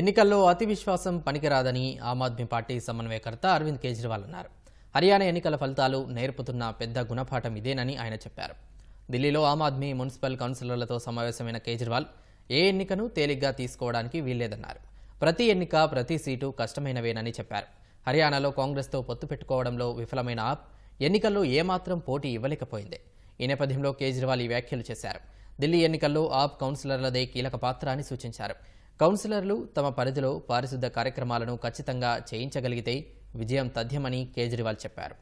ఎన్నికల్లో అతి విశ్వాసం పనికిరాదని ఆమ్ ఆద్మీ పార్టీ సమన్వయకర్త అరవింద్ కేజ్రీవాల్ అన్నారు హర్యానా ఎన్నికల ఫలితాలు నేర్పుతున్న పెద్ద గుణపాఠం ఇదేనని ఆయన చెప్పారు ఢిల్లీలో ఆమ్ ఆద్మీ మున్సిపల్ కౌన్సిలర్లతో సమావేశమైన కేజ్రీవాల్ ఏ ఎన్నికను తేలిగ్గా తీసుకోవడానికి వీల్లేదన్నారు ప్రతి ఎన్నిక ప్రతి సీటు కష్టమైనవేనని చెప్పారు హర్యానాలో కాంగ్రెస్తో పొత్తు పెట్టుకోవడంలో విఫలమైన ఆప్ ఎన్నికల్లో ఏమాత్రం పోటీ ఇవ్వలేకపోయింది ఈ నేపథ్యంలో కేజ్రీవాల్ ఈ వ్యాఖ్యలు చేశారు ఢిల్లీ ఎన్నికల్లో ఆప్ కౌన్సిలర్లదే కీలక పాత్ర అని సూచించారు కౌన్సిలర్లు తమ పరిధిలో పారిశుద్ధ కార్యక్రమాలను ఖచ్చితంగా చేయించగలిగితే విజయం తథ్యమని కేజ్రీవాల్ చెప్పారు